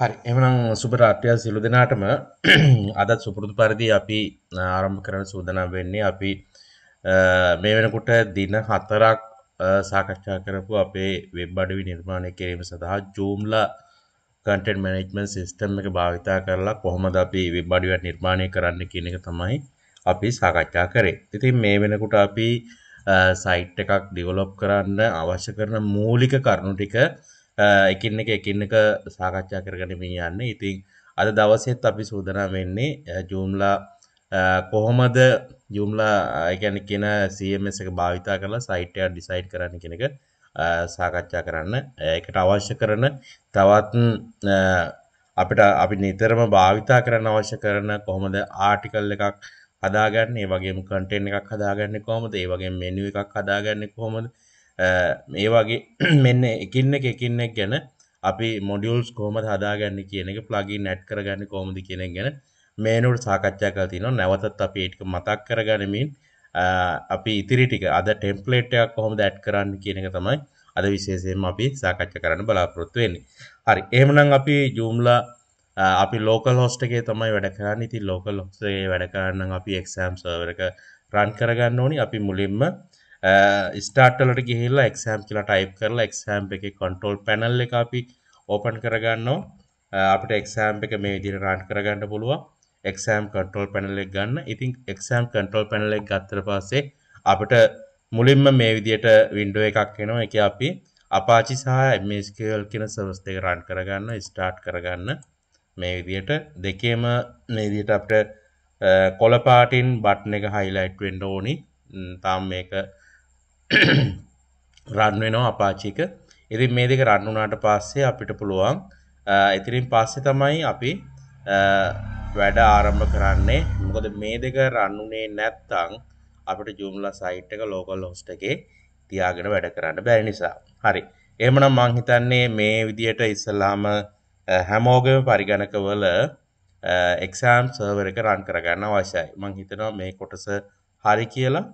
හරි එමනම් සුබරාත්‍රය සිලු දෙනාටම අදත් සුපුරුදු පරිදි අපි ආරම්භ කරන සූදනම් වෙන්නේ අපි මේ වෙනකොට දින හතරක් සාකච්ඡා කරපු අපේ වෙබ් අඩවි නිර්මාණය කිරීම සඳහා ජූම්ල කටෙන් මනෙක්මන් සිිස්ටම් එක භාවිතා කරලා කොහොමද අපි වෙබ් අඩිුව නිර්මාණය කරන්න කියන එක තමයි අපි සාකච්ඡා කරේ ඉතින් මේ වෙනකුට අපි සයිට් එකක් ඩිවලොප් කරන්න අවශ්‍ය කරන මූලික කරුණු ටික එකින් එක එකින් එක සාකච්ඡා කරගනිමින් යන්න ඉතිං අද දවසෙත් අපි සූදනා වෙන්නේ ජූම්ලා කොහොමද ජුම්ලා එකැන කියෙන සMS එක භාවිතා කරලා සයිටය ඩිසයිට් කරන්න කෙනක සාකච්ඡා කරන්න එකට අවශ්‍ය කරන තවත් අපිට අපි නිතරම භාවිතා කරන්න අවශ්‍ය කරන කොහොමද ආටිකල් එකක් හදාගන්න ඒ වගේ කටෙන් එකක් හදාගන්න කොහොමද ඒ වගේ මෙනුව එකක් හදාගන්න කොහොමද මේ වගේ මෙන්න එකින්න එකකින්නෙක් ගැන අපි මොඩියල්ස් කෝමට හදාගන්න කියන එක ප්ලගින් නැට් කරගන්න කෝමද කියනෙක් ගැන මේනුට සාකච්ඡා කර තිනවා නැවතත් අපි ඒටික මතක් කරගනිමින් අපි ඉතිරි ටික අද ටෙම්පලේට් එකක් කොහොමද ඇඩ් කරන්න කියන එක තමයි අද විශේෂයෙන්ම අපි සාකච්ඡා කරන්න බලාපොරොත්තු වෙන්නේ. හරි. එහෙමනම් අපි ජූම්ලා අපි ලෝකල් හොස්ට් එකේ තමයි වැඩ කරන්නේ. ඉතින් ලෝකල් හොස්ට් එකේ වැඩ කරන්න නම් අපි එක්සෑම් සර්වර් එක රන් කරගන්න ඕනි. අපි මුලින්ම ස්ටාර්ටලට ගිහිල්ලා එක්සෑම් කියලා ටයිප් කරලා එක්සෑම් එක කොන්ට්‍රෝල් පැනල් එක අපි ඕපන් කරගන්නවා අපිට එක්සෑම් එක මේ විදිහට රන් කරගන්න පුළුවන් එක්සෑම් කන්ට්‍රෝල් පැනල් එක ගන්න. ඉතින් එක්සෑම් කන්ට්‍රෝල් පැනල් එක ගත්තට පස්සේ අපිට මුලින්ම මේ විදිහට වින්ඩෝ එකක් එනවා. ඒක අපි Apache සහ MySQL කියන සර්වස් දෙක රන් කරගන්න, ස්ටාර්ට් කරගන්න මේ විදිහට දෙකේම මේ විදිහට අපිට කොළ පාටින් බටන් එක highlight වෙන්න ඕනි. තාම මේක රන් වෙනවා අපාචික ඉතින් මේ දෙක රන් වුණාට පස්සේ අපිට පුළුවන් ඉතිරින් පස්සේ තමයි අපි වැඩ ආරම්භ කරන්නේ මොකද මේ දෙක රන් වුණේ නැත්තම් අපිට ජුම්ලා සයිට් එක ලෝකල් හොස්ට් එකේ තියාගෙන වැඩ කරන්න බැරි නිසා. හරි. එහෙමනම් මං හිතන්නේ මේ විදියට ඉස්සලාම හැමෝගෙම පරිගණකවල එක්සෑම් සර්වර් එක රන් කරගන්න අවශ්‍යයි. මං හිතනවා මේ කොටස හරි කියලා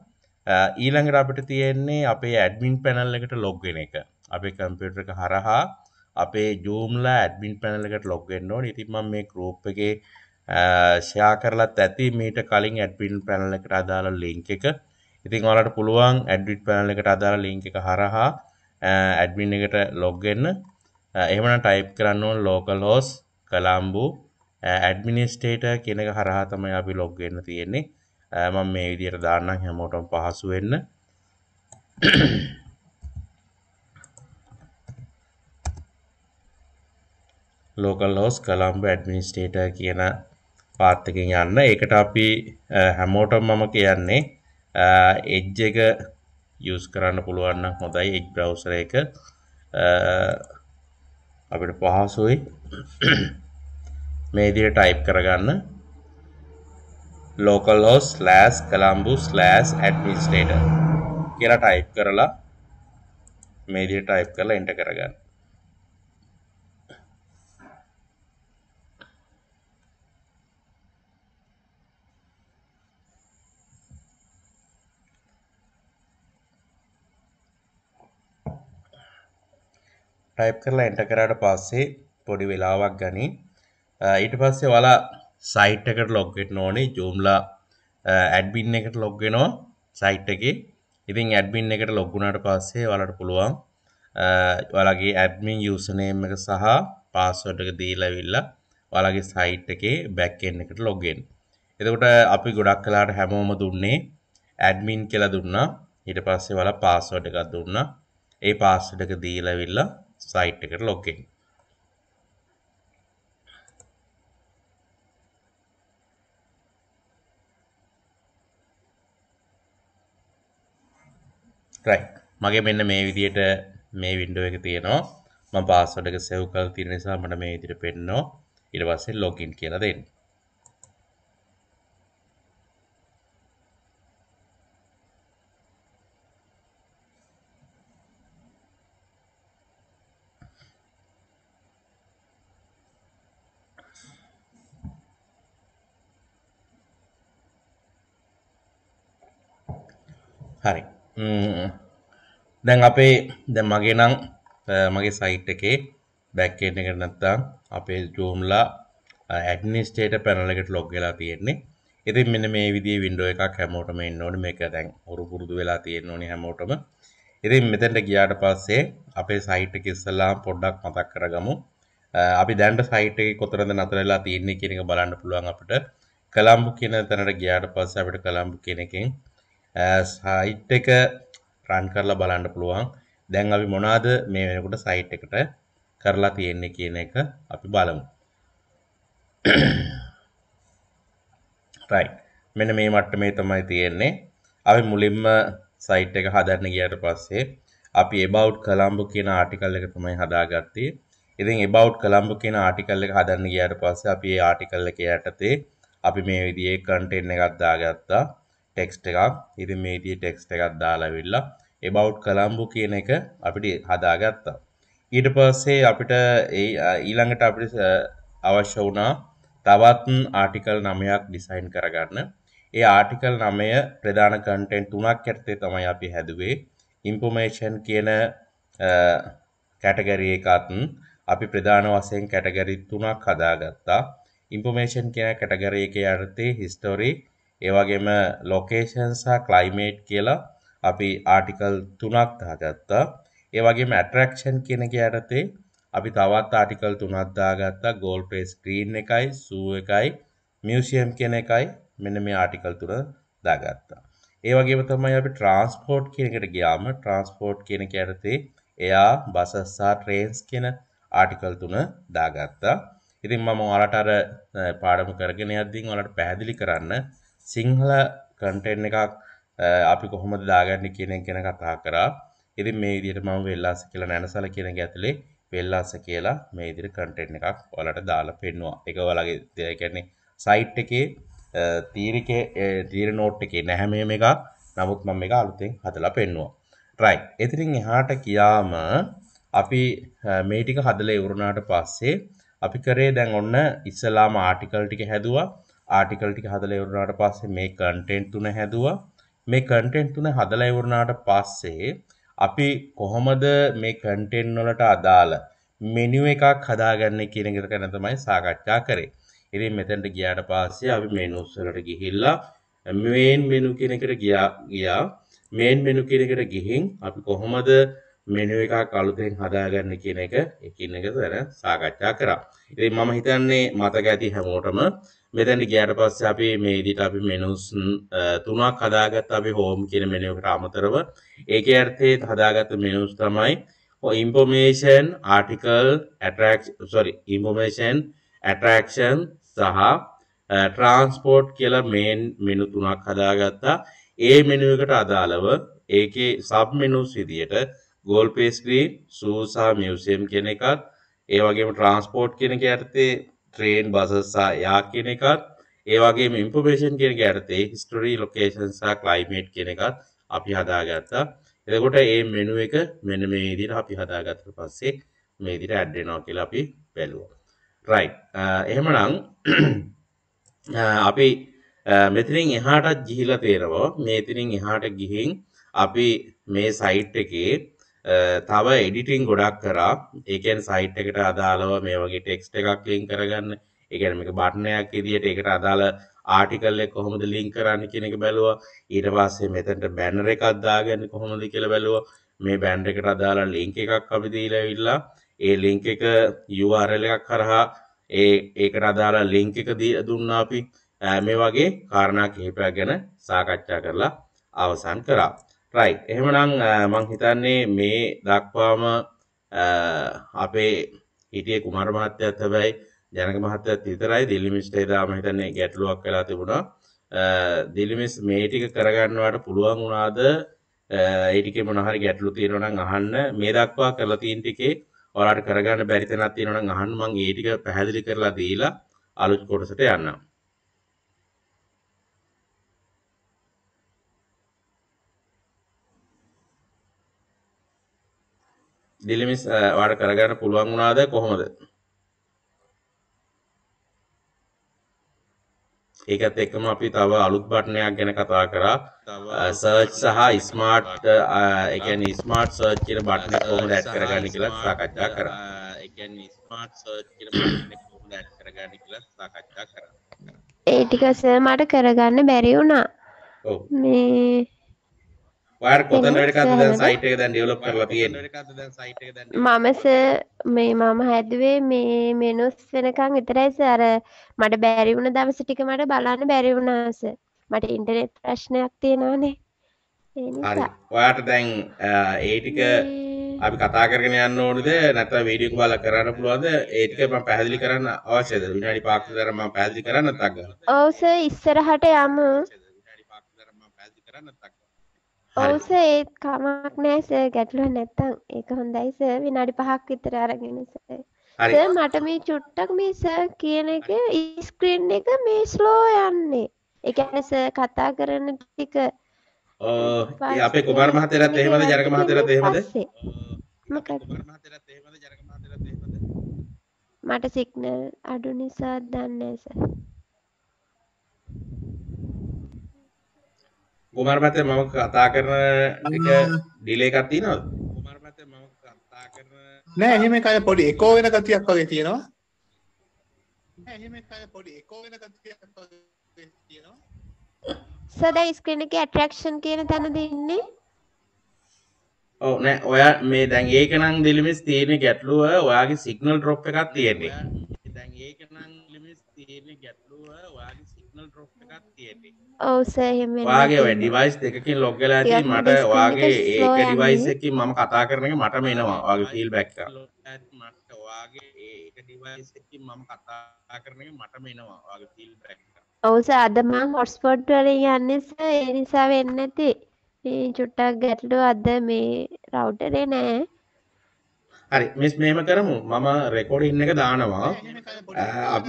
ඊළඟට අපිට තියෙන්නේ අපේ ඇඩ්මින් පැනල් එකට ලොග් වෙන එක. අපේ කම්පියුටර් එක හරහා අපේ ජූම්ලා ඇඩ්මින් පැනල් එකට ලොග් වෙන්න ඕනේ. ඉතින් මම මේ group එකේ ෂයා කරලත් ඇති මීට කලින් ඇඩ්මින් පැනල් එකට අදාළ ලින්ක් එක. ඉතින් ඔයාලට පුළුවන් ඇඩ්මින් පැනල් එකට අදාළ ලින්ක් එක හරහා ඇඩ්මින් එකට ලොග් වෙන්න. එහෙමනම් ටයිප් කරන්න ඕන localhost colombo administrator කියන එක හරහා තමයි අපි ලොග් වෙන්න තියෙන්නේ. මම මේ විදිහට දාන්නම් හැමෝටම පහසු වෙන්න local host colombo administrator කියන පාත් එකෙන් යන්න. ඒකට අපි හැමෝටම මම කියන්නේ edge එක use කරන්න පුළුවන් නම් හොඳයි edge browser එක අපිට පහසුයි. මේ විදිහට type කරගන්න. localhost slash colombo slash administrator කියලා ටයිප් කරලා මේ විදිහට ටයිප් කරලා එන්ටර් කරගන්න. ටයිප් කරලා එන්ටර් කරාට පස්සේ පොඩි වෙලාවක් ගනි. ඊට පස්සේ ඔයාලා සයිට් එකට ලොග් වෙන්න ඕනේ ජූම්ලා ඇඩ්මින් eh, එකට ලොග් වෙනවා සයිට් එකේ. ඉතින් ඇඩ්මින් එකට ලොග් වුණාට පස්සේ ඔයාලට පුළුවන් eh, ඔයාලගේ ඇඩ්මින් යූසර් නේම් එක සහ පාස්වර්ඩ් එක දීලා ඇවිල්ලා ඔයාලගේ සයිට් එකේ බැක් එන්ඩ් එකට ලොග් වෙන්න. එතකොට අපි ගොඩක් කලාට හැමෝම දුන්නේ ඇඩ්මින් කියලා දුන්නා. ඊට පස්සේ ඔයාලා පාස්වර්ඩ් එකක් දුන්නා. ඒ පාස්වර්ඩ් එක දීලා ඇවිල්ලා සයිට් එකට ලොග් වෙන්න. රයි මගේ මෙන්න මේ විදියට මේ වින්ඩෝ එක තියෙනවා මම පාස්වර්ඩ් එක සේව් කරලා තියෙන නිසා මට මේ විදියට පෙන්නනවා ඊට පස්සේ login කියලා දෙන්න. හරි දැන් අපේ දැන් මගේ නම් මගේ සයිට් එකේ බැක්කෙන් එකට නැත්තම් අපේ ජූම්ලා ඇඩ්මිනිස්ට්‍රේටර් පැනල් එකට ලොග් වෙලා තියෙන්නේ. ඉතින් මෙන්න මේ විදිහේ වින්ඩෝ එකක් හැමෝටම එන්න ඕනේ. මේක දැන් හුරු පුරුදු වෙලා තියෙන්න ඕනේ හැමෝටම. ඉතින් මෙතෙන්ට ගියාට පස්සේ අපේ සයිට් එක ඉස්සලා පොඩ්ඩක් මතක් කරගමු. අපි දැන්ට සයිට් එකේ කොතරම්ද නතර වෙලා තියෙන්නේ කියන එක බලන්න පුළුවන් අපිට. කලම්බු කියන තැනට ගියාට පස්සේ අපිට කලම්බු කියන එකෙන් සයිට් එක රන් කරලා බලන්න පුළුවන් දැන් අපි මොනාද මේ වෙනකොට සයිට් එකට කරලා තියෙන්නේ කියන එක අපි බලමු රයිට් මෙන්න මේ මට්ටමේ තමයි තියෙන්නේ අපි මුලින්ම සයිට් එක හදන්න ගියාට පස්සේ අපි about colombo කියන ආටිකල් එක තමයි හදාගත්තේ ඉතින් about colombo කියන ආටිකල් එක හදන්න ගියාට පස්සේ අපි මේ ආටිකල් එක යටතේ අපි මේ විදිහේ කන්ටෙන්ට් එකක් දාගත්තා ටෙක්ස්ට් එකක්. ඉතින් මේ විදිහේ ටෙක්ස්ට් එකක් දාලා අවිල්ලා about colombo කියන එක අපිට හදාගත්තා. ඊට පස්සේ අපිට ඒ ඊළඟට අපිට අවශ්‍ය වුණා තවත් ආටිකල් 9ක් ඩිසයින් කරගන්න. ඒ ආටිකල් 9 ප්‍රධාන කන්ටෙන්ට් තුනක් යටතේ තමයි අපි හැදුවේ. information කියන කැටගරි එකත් අපි ප්‍රධාන වශයෙන් කැටගරි තුනක් හදාගත්තා. information කියන කැටගරි එක යටතේ history ඒ වගේම ලොකේෂන් සහ ක්ලයිමේට් කියලා අපි ආටිකල් 3ක් දාගත්තා. ඒ වගේම ඇට්‍රැක්ෂන් කියන එක යටතේ අපි තවත් ආටිකල් 3ක් දාගත්තා. ගෝල් ප්‍රේ ස්ක්‍රීන් එකයි, සූ එකයි, මියුසියම් කියන එකයි මෙන්න මේ ආටිකල් 3 දාගත්තා. ඒ වගේම තමයි අපි ට්‍රාන්ස්පෝර්ට් කියන එකට ගියාම ට්‍රාන්ස්පෝර්ට් කියන එක යටතේ එයා බසස් සහ ට්‍රේන්ස් කියන ආටිකල් 3 දාගත්තා. ඉතින් මම ඔයාලට අර පාඩම කරගෙන යද්දී ඔයාලට පැහැදිලි කරන්න සිංහල කන්ටෙන්් එකක් අපි කොහොමද දාගන්න කියනෙන් කෙන කතා කරා ඉති මේ දිට ම වෙල්ලාස කියලා නැනසල කියෙන ඇතුලේ වෙල්ලාස කියලා මේ ඉදිරි කටෙන්් එකක් වලට දාලා පෙන්වා එක වලගේ දෙයකැන්නේ සයිට් එකේ තීරික තීර නෝට් එකේ නැහැමේ එක නමුත් මම එක අලුතෙන් හදලා පෙන්වා රයි එතිරින් එහාට කියාම අපි මේටික හදල ඉවරුණාට පස්සේ අපි කරේ දැන් ඔන්න ඉස්සලාම ආටිකල් ටික හැදවා ආටිකල් ටික හදලා ඉවරනාට පස්සේ මේ කන්ටෙන්ට් තුන හැදුවා. මේ කන්ටෙන්ට් තුන හදලා ඉවරනාට පස්සේ අපි කොහොමද මේ කන්ටෙන්ට් වලට අදාළ මෙනු එකක් හදාගන්නේ කියන එක ගැන තමයි සාකච්ඡා කරේ. ඉතින් මෙතෙන්ට ගියාට පස්සේ අපි මෙනුස් වලට ගිහිල්ලා මේන් මෙනු කියන එකට ගියා ගියා. මේන් මෙනු කියන එකට ගිහින් අපි කොහොමද මෙනු එකක් අලුතෙන් හදාගන්න කියන එක එකින් එක දැන සාකච්ඡා කරා. ඉතින් මම හිතන්නේ මතක ඇති හැමෝටම මෙතැනට ගියාට පස්සේ අපි මේ විදිහට අපි මෙනුස් තුනක් හදාගත්ත අපි හෝම් කියන මෙනු එකට අමතරව ඒකේ අර්ථයේ හදාගත්ත මෙනුස් තමයි information article attraction sorry information attraction සහ ට්‍රාන්ස්පෝර්ට් කියලා මේන් මෙනු තුනක් හදාගත්තා ඒ මෙනු එකට අදාළව ඒකේ සබ් මෙනුස් විදියට ගෝල්පේ ස්ක්‍රීන් සූසා මියසියම් කියන එකත් ඒ වගේම ට්‍රාන්ස්පෝර්ට් කියන එක යටතේ ට්‍රේන් බසස් සහ යා කියන එකත් ඒ වගේම ඉන්ෆෝමේෂන් කියන එක යටතේ හිස්ටරි ලොකේෂන් සහ ක්ලයිමේට් කියන එකත් අපි හදාගත්තා. එතකොට මේ මෙනු එක මෙන්න මේ විදිහට අපි හදාගත්තට පස්සේ මේ විදිහට ඇඩ් වෙනවා කියලා අපි බැලුවා. right එහෙමනම් අපි මෙතනින් එහාටත් ගිහිලා තේරව මේ එතනින් එහාට ගිහින් අපි මේ සයිට් එකේ තව එඩිටිං ගොඩක් කරා ඒකන් සයිට් එකට අදාළව මේ වගේ ටෙක්ස්ට එකක් ලින් කරගන්න ඒකන මේක බට්නයක් ඉදිට එකට අදාළ ආටිකල්ලෙ කොහොමද ලින් කරන්න කියන එක බැලුවා ඊට පස්සේ මෙතැන්ට බැනර එකක් දාගන්න කොහොමද කියලා බැලුවා මේ බැන්ඩ එකට අදාලා ලිංක එකක් අපි දීලා ඉල්ලා ඒ ලිංක එක URL එකක් කරහා ඒ ඒකට අදාලා ලිංක එක දුන්නා අපි මේ වගේ කාරණා කිහිපයක් ගැන සාකච්ඡා කරලා අවසන් කරා රයි එහෙමනම් මං හිතන්නේ මේ දක්වාම අපේ හිටිය කුමාර මහත්තයත් හැබැයි ජනක මහත්තයත් විතරයි දිලිමිස්ට එදා මම හිතන්නේ ගැටලුවක් වෙලා තිබුණා දිලිමිස් මේ ටික කරගන්නවට පුළුවන් වුණාද ඒ ටිකේ මොන හරි ගැටලු තියෙනවා නම් අහන්න මේ දක්වා කරලා තියෙන ටිකේ ඔයාලට කරගන්න බැරි තැනක් තියෙනවා නම් අහන්න මම ඒ ටික පැහැදිලි කරලා දීලා අලුත් කොටසට යන්නම් ඩිලිමිස් වාට කරගන්න පුළුවන් වුණාද කොහොමද ඒකත් එක්කම අපි තව අලුත් බටනයක් ගැන කතා කරා සර්ච් සහ ස්මාර්ට් ඒ කියන්නේ ස්මාර්ට් සර්ච් කියන බටන කොහොමද ඇඩ් කරගන්නේ කියලා සාකච්ඡා කරා ඒ කියන්නේ ස්මාර්ට් සර්ච් කියන බටන කොහොමද ඇඩ් කරගන්නේ කියලා සාකච්ඡා කරා ඒ ටික සර් මට කරගන්න බැරි වුණා ඔව් මේ ඔයාට කොතන වැඩකද දැන් සයිට් එක දැන් ඩෙවලොප් කරලා තියෙන්නේ මමස මේ මම හැදුවේ මේ මෙනුස් වෙනකන් විතරයි සර් මට බැරි වුණ දවස් ටික මට බලන්න බැරි වුණා සර් මට ඉන්ටර්නෙට් ප්‍රශ්නයක් තියෙනවානේ හරි ඔයාට දැන් ඒ ටික අපි කතා කරගෙන යන්න ඕනද නැත්නම් වීඩියෝ කෝල් කරන්න පුළුවන්ද ඒ ටික මම පැහැදිලි කරන්න අවශ්‍යද විනාඩි 5ක් විතර මම පැහැදිලි කරන්න නැත්නම් ඔව් සර් ඉස්සරහට යමු විනාඩි 5ක් විතර මම පැහැදිලි කරන්න නැත්නම් ඔවුස ඒත් කමක් නෑස ගැටලුව නැත්තං ඒක හොඳයිස විනාඩි පහක් විතර අරගෙනස මට මේ චුට්ටක් මේස කියන එක ඉස්ක්‍රීන් එක මේ ස්ලෝ යන්නේ එකනස කතා කරන ටික අපේ කුමාර මහතරත් එහෙමද ජනක මහතරත් එහෙමද මට සිග්නල් අඩු නිසා දන්නේස කුමර පත මම කතා කරන ඩිලේකත් තිනොත් නෑ එහෙම කය පොඩි එකෝ වෙන ගතියක් වගේ තියෙනවා සදයි ස්ක්‍රීන එක ඇට්‍රක්ෂන් කියන තැන දෙන්නේ ඕ නෑ ඔයා මේ දැන් ඒක නම් දිලිමිස් තියෙන ගැටලුව ඔයාගේ සිගනල් ඩ්‍රොප් එකක් තියෙන්නේ දැන් ඒක නම් තියෙන ගැටලුව ඔයාගේ සිගනල් ඩ්‍රොප් එකක් තියෙන්නේ. ඔව් සර් එහෙම වෙනවා. ඔයාගේ ඔය ඩිවයිස් දෙකකින් ලොග් වෙලා ඇති මට ඔයාගේ ඒක ඩිවයිස් එකකින් මම කතා කරන එක මට මේනවා. ඔයාගේ ෆීඩ්බැක් එක. මට ඔයාගේ ඒක ඩිවයිස් එකකින් මම කතා කරන එක මට මේනවා. ඔයාගේ ෆීඩ්බැක් එක. ඔව් සර් අද මම හොට්ස්පොට් වලින් යන්නේ සර් ඒ නිසා වෙන්නේ නැති. මේ චුට්ටක් ගැටලුව අද මේ රවුටරේ නෑ. හරි මිස් මෙහෙම කරමු මම රෙකෝඩින් එක දානවා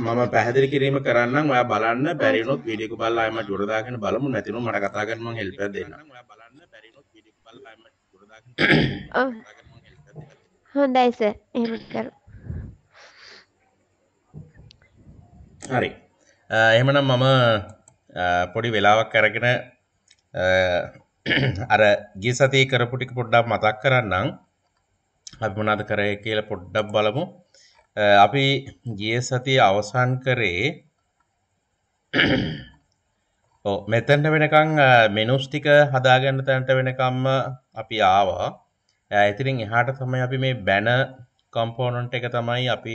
මම පැහැදිලි කිරීම කරන්නම් ඔයා බලන්න බැරි වුණොත් වීඩියෝ එක බලලා ආයෙම ජොර දාගෙන බලමු නැතිනම් මට කතා කරන්න මම හෙල්ප් එකක් දෙන්නම් ඔයා බලන්න බැරි වුණොත් වීඩියෝ එක බලලා ආයෙම ජොර දාගෙන හොඳයි සර් එහෙම කරමු හරි එහෙමනම් මම පොඩි වෙලාවක් අරගෙන අර ගිය සතියේ කරපු ටික පොඩ්ඩක් මතක් කරන්නම් අපි මොනවද කරේ කියලා පොඩ්ඩක් බලමු. අපි ගිය සතිය අවසන් කරේ ඔව් මෙතනට වෙනකන් මෙනුස් ටික හදාගන්න තැනට වෙනකම්ම අපි ආවා. ඉතින් එහාට තමයි අපි මේ බැන කම්පෝනන්ට් එක තමයි අපි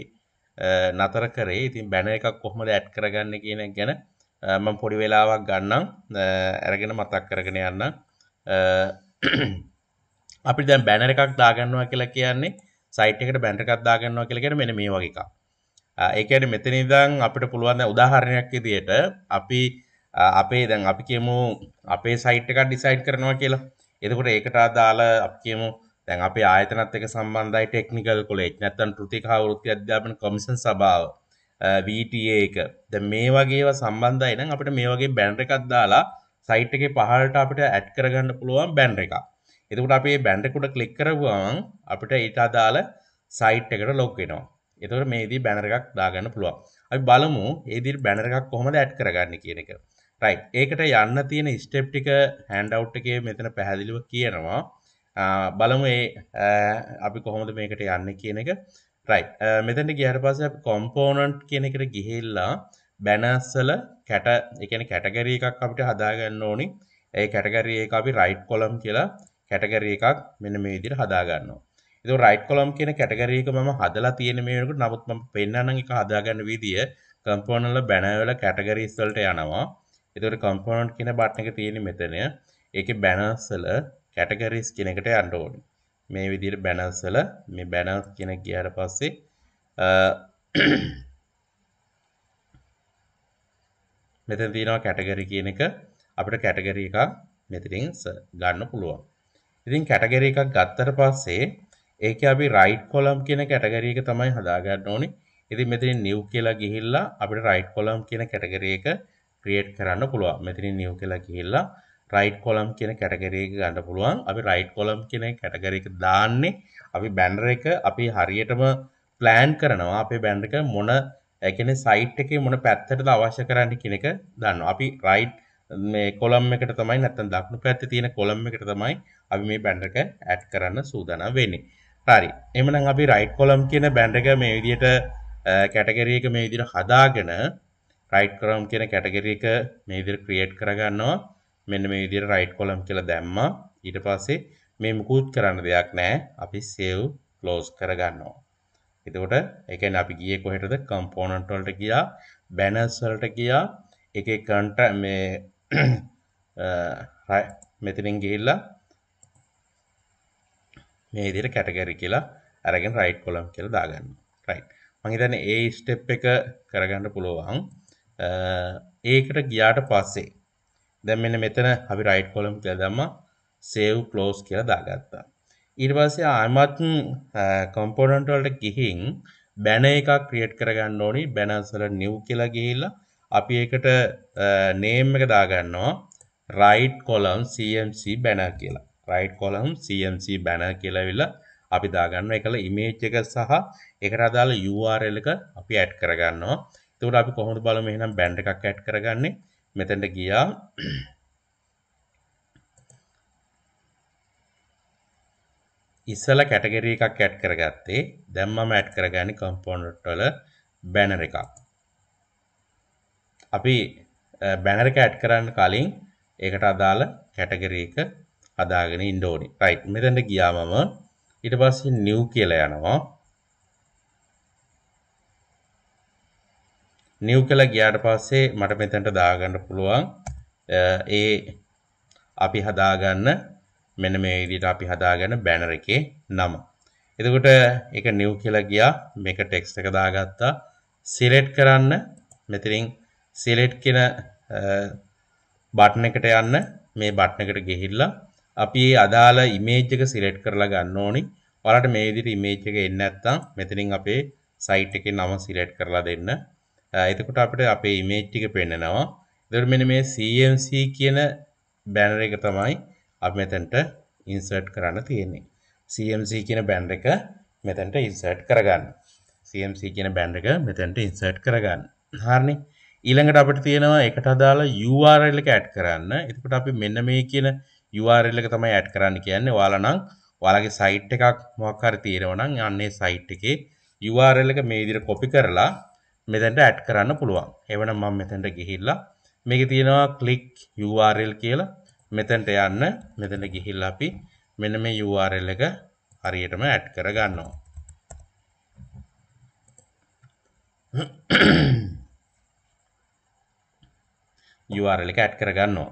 නතර කරේ. ඉතින් බැන එකක් කොහොමද ඇඩ් කරගන්නේ කියන එක ගැන මම පොඩි වෙලාවක් ගන්නම්. අරගෙන මතක් කරගෙන යන්න. අපි දැන් බැනර එකක් දාගන්නවා කියලා කියන්නේ සයිට් එකට බැනර එකක් දාගන්නවා කියලා කියන්නේ මෙන්න මේ වගේ එකක්. ඒ කියන්නේ මෙතන ඉඳන් අපිට පුළුවන් දැන් උදාහරණයක් විදියට අපි අපේ දැන් අපි කියමු අපේ සයිට් එකක් ඩිසයිඩ් කරනවා කියලා. එතකොට ඒකට අදාළ අපි කියමු දැන් අපේ ආයතනත් එක්ක සම්බන්ධයි ටෙක්නිකල් කොලෙජ් නැත්නම් ෘතිකා වෘත්ති අධ්‍යාපන කොමිෂන් සභාව VTA එක. දැන් මේ වගේව සම්බන්ධයි නම් අපිට මේ වගේ බැනර් එකක් දාලා සයිට් එකේ පහළට අපිට ඇඩ් කරගන්න පුළුවන් බැනර් එකක්. එතකොට අපි මේ බෑන්ඩ් එකට ක්ලික් කරගුවාම අපිට ඊට අදාළ සයිට් එකට ලොග් වෙනවා. එතකොට මේ ඉදිරි බැනර් එකක් දාගන්න පුළුවන්. අපි බලමු මේ ඉදිරි බැනර් එකක් කොහොමද ඇඩ් කරගන්නේ කියන එක. රයිට්. ඒකට යන්න තියෙන ස්ටෙප් ටික හෑන්ඩ් අවුට් එකේ මෙතන පැහැදිලිව කියනවා. බලමු මේ අපි කොහොමද මේකට යන්නේ කියන එක. රයිට්. මෙතනට ගියාට පස්සේ අපි කොම්පොනන්ට් කියන එකට ගිහිල්ලා බැනර්ස් වල කැට ඒ කියන්නේ කැටගරි එකක් අපිට හදාගන්න ඕනි. ඒ කැටගරි එක අපි රයිට් කොලම් කියලා කැටගරි එකක් මෙන්න මේ විදිහට හදා ගන්නවා. ඒක රයිට් කොලම් කියන කැටගරි එක මම හදලා තියෙන මේ වෙනකොට නමුත් මම පෙන්නන්න එක හදා ගන්න විදිය කම්පෝනන්ට් වල බැනර් වල කැටගරිස් වලට යනවා. ඒතකොට කම්පෝනන්ට් කියන බටන් එක තියෙන්නේ මෙතන. ඒකේ බැනර්ස් වල කැටගරිස් කියන එකට යන්න ඕනේ. මේ විදිහට බැනර්ස් වල මේ බැනර්ස් කියන එක ගියාට පස්සේ මෙතන තියෙනවා කැටගරි කියන එක අපිට කැටගරි එකක් මෙතනින් ගන්න පුළුවන්. ඉතින් කැටගරි එකක් ගත්තට පස්සේ ඒක අපි රයිට් කොලම් කියන කැටගරි එක තමයි හදාගන්න ඕනේ. ඉතින් මෙතනින් new කියලා ගිහිල්ලා අපිට රයිට් කොලම් කියන කැටගරි එක ක්‍රියේට් කරන්න පුළුවන්. මෙතනින් new කියලා ගිහිල්ලා රයිට් කොලම් කියන කැටගරි එක ගන්න පුළුවන්. අපි රයිට් කොලම් කියන කැටගරි එක දාන්නේ අපි බැනර් එක අපි හරියටම ප්ලෑන් කරනවා. අපේ බැනර් එක මොන ඒ කියන්නේ සයිට් එකේ මොන පැත්තටද අවශ්‍ය කරන්න කියන එක දන්නවා. අපි රයිට් මේ කොලම් එකට තමයි නැත්නම් දකුණු පැත්තේ තියෙන කොලම් එකට තමයි අපි මේ බෑන්ඩ් එක ඇඩ් කරන්න සූදානම් වෙන්නේ. හරි. එහෙනම් අපි right column කියන බෑන්ඩ් එක මේ විදිහට කැටගරි එක මේ විදිහට හදාගෙන right column කියන කැටගරි එක මේ විදිහට create කරගන්නවා. මෙන්න මේ විදිහට right column කියලා දැම්මා. ඊට පස්සේ මේ මුකුත් කරන්න දෙයක් නැහැ. අපි save close කරගන්නවා. එතකොට ඒ කියන්නේ අපි ගියේ කොහෙටද component වලට ගියා, banners වලට ගියා. එකේ කන්ට මේ මෙතනින් ගිහිල්ලා මේ විදිහට කැටගරි කියලා අරගෙන රයිට් කොලම් කියලා දාගන්න. රයිට්. මම හිතන්නේ ඒ ස්ටෙප් එක කරගන්න පුළුවන්. ඒකට ගියාට පස්සේ දැන් මෙන්න මෙතන අපි රයිට් කොලම් කියලා දැම්මා. save close කියලා දාගත්තා. ඊට පස්සේ ආයමත් කම්පොනන්ට් වලට ගිහින් බැනර් එකක් ක්‍රියේට් කරගන්න ඕනි. බැනර්ස් වල new කියලා ගිහිල්ලා අපි ඒකට නේම් එක දාගන්නවා right column cmc banner කියලා. right column CMC banner කියලා විල අපි දාගන්නවා ඒකල image එක සහ ඒකට අදාළ URL එක අපි add කරගන්නවා එතකොට අපි කොහොමද බලමු එහෙනම් banner එකක් add කරගන්නේ මෙතෙන්ට ගියා ඉස්සලා කැටගරි එකක් ඇඩ් කරගත්තේ දැන් මම ඇඩ් කරගන්නේ කම්පොනන්ට් වල බැනර් එකක් අපි බැනර් එක ඇඩ් කරන්න කලින් ඒකට අදාළ කැටගරි එක හදාගෙන ඉන්න ඕනේ. right මෙතනට ගියාමම ඊට පස්සේ new කියලා යනවා. new කියලා ගියාට පස්සේ මට මෙතනට දාගන්න පුළුවන් ඒ අපි හදාගන්න මෙන්න මේ විදිහට අපි හදාගන්න බැනර් එකේ නම. එතකොට ඒක new කියලා ගියා. මේක text එක දාගත්තා. select කරන්න මෙතනින් select කියන බටන් එකට යන්න මේ බටන් එකට ගිහිල්ලා අපි ඒ අදාළ ඉමේජ් එක සිලෙක්ට් කරලා ගන්න ඕනි. ඔයාලට මේ විදිහට ඉමේජ් එක එන්නේ නැත්නම් මෙතනින් අපේ සයිට් එකේ නම සිලෙක්ට් කරලා දෙන්න. එතකොට අපිට අපේ ඉමේජ් එක පෙන්නනවා. එතකොට මෙන්න මේ CMC කියන බැනර් එක තමයි අපි මෙතනට ඉන්සර්ට් කරන්න තියෙන්නේ. CMC කියන බැනර් එක මෙතනට ඉන්සර්ට් කරගන්න. CMC කියන බැනර් එක මෙතනට ඉන්සර්ට් කරගන්න. හරිනේ. ඊළඟට අපිට තියෙනවා ඒකට අදාළ URL එක ඇඩ් කරන්න. එතකොට අපි මෙන්න මේ කියන URL එක තමයි ඇඩ් කරන්න කියන්නේ. ඔයාලා නම් ඔයාලගේ සයිට් එකක් මොකක් හරි තියෙනවා නම් අන්නේ සයිට් එකේ URL එක මේ විදිහට කොපි කරලා මෙතනට ඇඩ් කරන්න පුළුවන්. එවනම් මම මෙතනට ගිහිල්ලා මේක තියෙනවා click URL කියලා. මෙතනට යන්න මෙතන ගිහිල්ලා අපි මෙන්න මේ URL එක හරියටම ඇඩ් කරගන්නවා. URL එක ඇඩ් කරගන්නවා.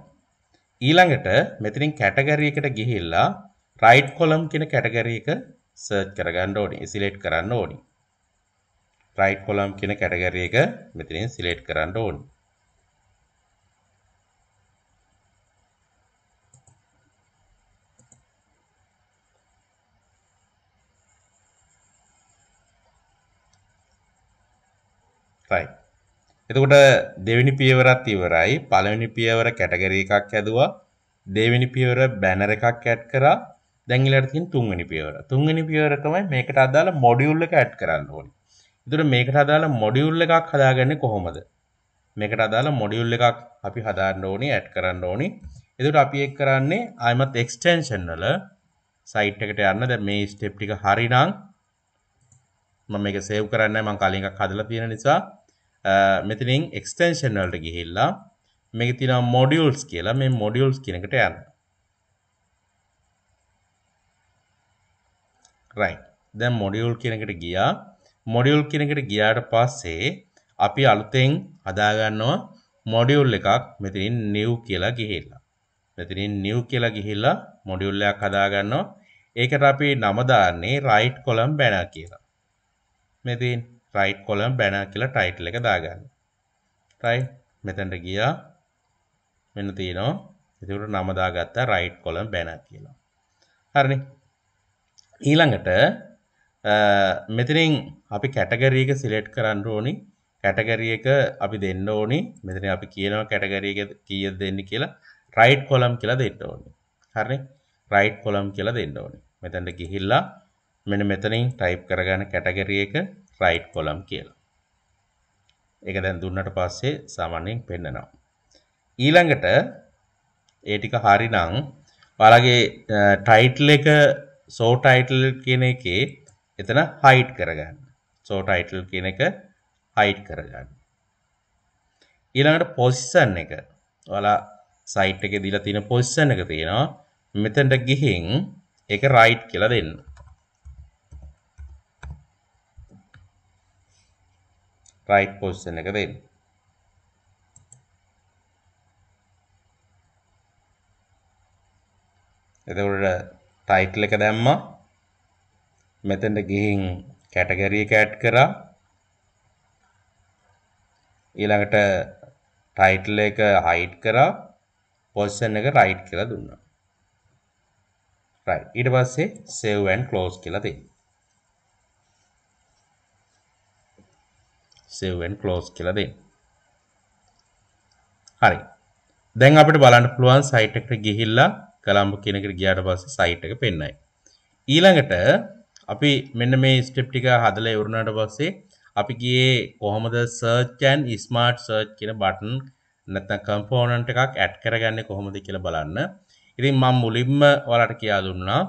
ඊළඟට මෙතනින් කැටගරි එකට ගිහිල්ලා right column කියන කැටගරි එක search කරගන්න ඕනේ select කරන්න ඕනේ right column කියන කැටගරි එක මෙතනින් select කරන්න ඕනේ right එතකොට දෙවෙනි පියවරත් ඉවරයි. පළවෙනි පියවර කැටගරි එකක් ඇදුවා. දෙවෙනි පියවර බැනර් එකක් ඇඩ් කරා. දැන් ඊළඟට තියෙන තුන්වෙනි පියවර. තුන්වෙනි පියවර තමයි මේකට අදාළ මොඩියුල් එක ඇඩ් කරන්න ඕනේ. ඒතර මේකට අදාළ මොඩියුල් එකක් හදාගන්නේ කොහොමද? මේකට අදාළ මොඩියුල් එකක් අපි හදාන්න ඕනේ, ඇඩ් කරන්න ඕනේ. ඒතර අපි ඒක කරන්නේ ආයමත් එක්ස්ටෙන්ෂන් වල සයිට් එකට යන්න. දැන් මේ ස්ටෙප් ටික හරිනම් මම මේක සේව් කරන්නේ මම කලින් එකක් හදලා තියෙන නිසා මෙතනින් එක්ස්ටෙන්ෂන් වලට ගිහිල්ලා මේක තියෙනවා මොඩියුල්ස් කියලා මේ මොඩියුල්ස් කියන එකට යන්න. right. දැන් මොඩියුල් කියන එකට ගියා. මොඩියුල් කියන එකට ගියාට පස්සේ අපි අලුතෙන් හදා ගන්නවා මොඩියුල් එකක් මෙතනින් new කියලා ගිහිල්ලා. මෙතනින් new කියලා ගිහිල්ලා මොඩියුල් එකක් හදා ගන්නවා. ඒකට අපි නම දාන්නේ right column banner කියලා. මෙතනින් right column banner කියලා title එක දාගන්න. right මෙතනට ගියා මෙන්න තියෙනවා ඒකට නම දාගත්තා right column banner කියලා. හරිනේ. ඊළඟට මෙතනින් අපි කැටගරි එක සිලෙක්ට් කරන්න ඕනි. කැටගරි එක අපි දෙන්න ඕනි. මෙතන අපි කියනවා කැටගරි එක කීයද දෙන්න කියලා right column කියලා දෙන්න ඕනි. හරිනේ. right column කියලා දෙන්න ඕනි. මෙතනට ගිහිල්ලා මෙන්න මෙතනින් type කරගන්න කැටගරි එක right column කියලා. ඒක දැන් දුන්නට පස්සේ සාමාන්‍යයෙන් පෙන්නනවා. ඊළඟට ඒ ටික හරිනම් ඔයාලගේ ටයිටල් එක show title කියන එකේ එතන hide කරගන්න. show title කියන එක hide කරගන්න. ඊළඟට position එක ඔයාලා site එකේ දීලා තියෙන position එක තියෙනවා. මෙතනට ගිහින් ඒක right කියලා දෙන්න. right position එක වෙන්නේ. එතකොට ටයිටල් එක දැම්මා. මෙතෙන්ට ගිහින් කැටගරි එක ඇඩ් කරා. ඊළඟට ටයිටල් එක හයිඩ් කරා. පොසිෂන් එක රයිට් කියලා දුන්නා. රයිට්. ඊට පස්සේ save and close කියලා තියෙනවා. save and close කියලා දෙන්න. හරි. දැන් අපිට බලන්න පුළුවන් site එකට ගිහිල්ලා කලම්බ කියන එකට ගියාට පස්සේ site එක පෙන්නයි. ඊළඟට අපි මෙන්න මේ step ටික හදලා ඉවරනාට පස්සේ අපි ගියේ කොහොමද search and smart search කියන button නැත්නම් component එකක් add කරගන්නේ කොහොමද කියලා බලන්න. ඉතින් මම මුලින්ම ඔයාලට කියලා දුන්නා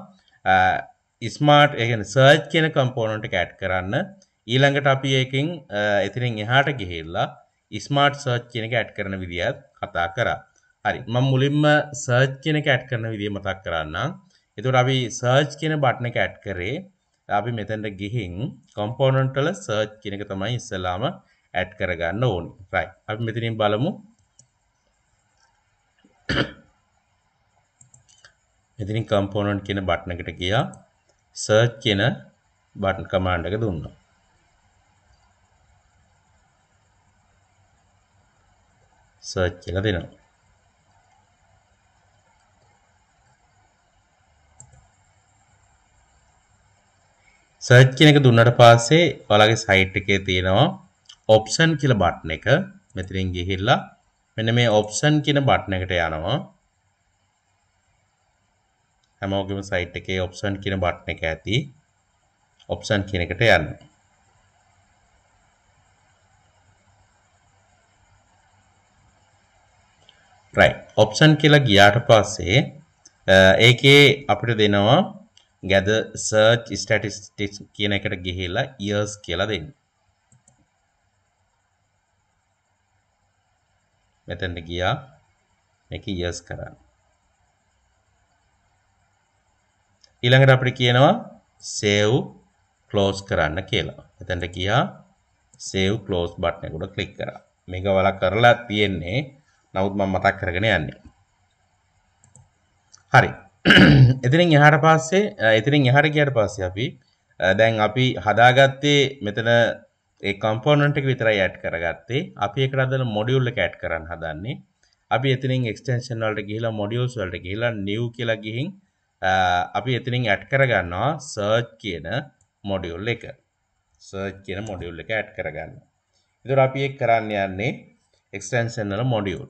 ස්මාර්ට් ඒ කියන්නේ search කියන component එක add කරන්න ඊළඟට අපි ඒකින් එතිරින් එහාට ගිහිල්ලා ස්මාර්ට් සර්ච් කියන එක ඇඩ් කරන විදිහත් කතා කරා. හරි මම මුලින්ම සර්ච් කියන එක ඇඩ් කරන විදිහ මතක් කරන්නම්. එතකොට අපි සර්ච් කියන බටන් එක ඇඩ් කරේ. අපි මෙතනට ගිහින් කොම්පොනන්ට් වල සර්ච් කියන එක තමයි ඉස්සෙල්ලාම ඇඩ් කරගන්න ඕනි. රයිට්. අපි මෙතනින් බලමු. මෙතනින් component කියන බටන් එකට ගියා. search කියන බටන් command එක දුන්නා. සර්ච් කියලා දෙනවා. සර්ච් කියන එක දුන්නට පස්සේ ඔයාලගේ සයිට් එකේ තියෙනවා ඔප්ෂන් කියලා බටන් එක. මෙතනින් ගිහිල්ලා මෙන්න මේ ඔප්ෂන් කියන බටන් එකට යනවා. හැමෝගෙම සයිට් එකේ ඔප්ෂන් කියන බටන් එක ඇති. ඔප්ෂන් කියන එකට යන්න. රයිට් ඔප්ෂන් කියලා ගියාට පස්සේ ඒකේ අපිට දෙනවා ගැද සර්ච් ස්ටැටිස්ටික්ස් කියන එකට ගිහිලා years කියලා දෙන්න. මෙතෙන්ට ගියා මේක years කරන්න. ඊළඟට අපිට කියනවා save close කරන්න කියලා. එතෙන්ට ගියා save close button එකට click කරා. මේක වලක් කරලා තියෙන්නේ නමුත් මම මතක් කරගෙන යන්නේ. හරි. එතනින් එහාට පස්සේ එතනින් එහාට ගියාට පස්සේ අපි දැන් අපි හදාගත්තේ මෙතන ඒ කම්පෝනන්ට් එක විතරයි ඇඩ් කරගත්තේ. අපි ඒකට අදලා මොඩියුල් එක ඇඩ් කරන්න හදන්නේ. අපි එතනින් එක්ස්ටෙන්ෂන් වලට ගිහිලා මොඩියුල්ස් වලට ගිහිලා new කියලා ගිහින් අපි එතනින් ඇඩ් කරගන්නවා search කියන මොඩියුල් එක. search කියන මොඩියුල් එක ඇඩ් කරගන්න. ඒතර අපි ඒක කරන්න යන්නේ එක්ස්ටෙන්ෂන් වල මොඩියුල්.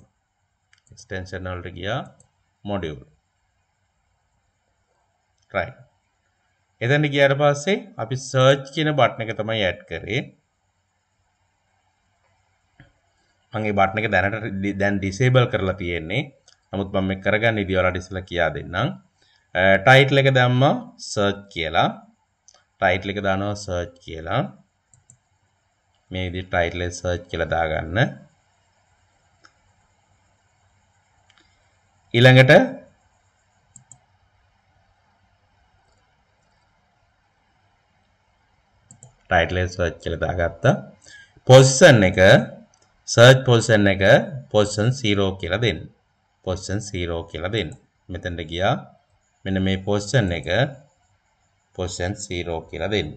extension වලට ගියා module right එතන ගියාට පස්සේ අපි search කියන බටන් එක තමයි add කරේ මම මේ බටන් එක දැනට දැන් disable කරලා තියෙන්නේ නමුත් මම මේක කරගන්න ඉදිවලට ඉස්සලා කියා දෙන්නම් title එක දැම්මා search කියලා title එක දානවා search කියලා මේ විදිහට title search කියලා දාගන්න ඊළඟට ටයිටල් සර්ච් කියලා දාගත්තා. පොසිෂන් එක සර්ච් පොසිෂන් එක පොසිෂන් 0 කියලා දෙන්න. පොසිෂන් 0 කියලා දෙන්න. මෙතනට ගියා. මෙන්න මේ පොසිෂන් එක පොසිෂන් 0 කියලා දෙන්න.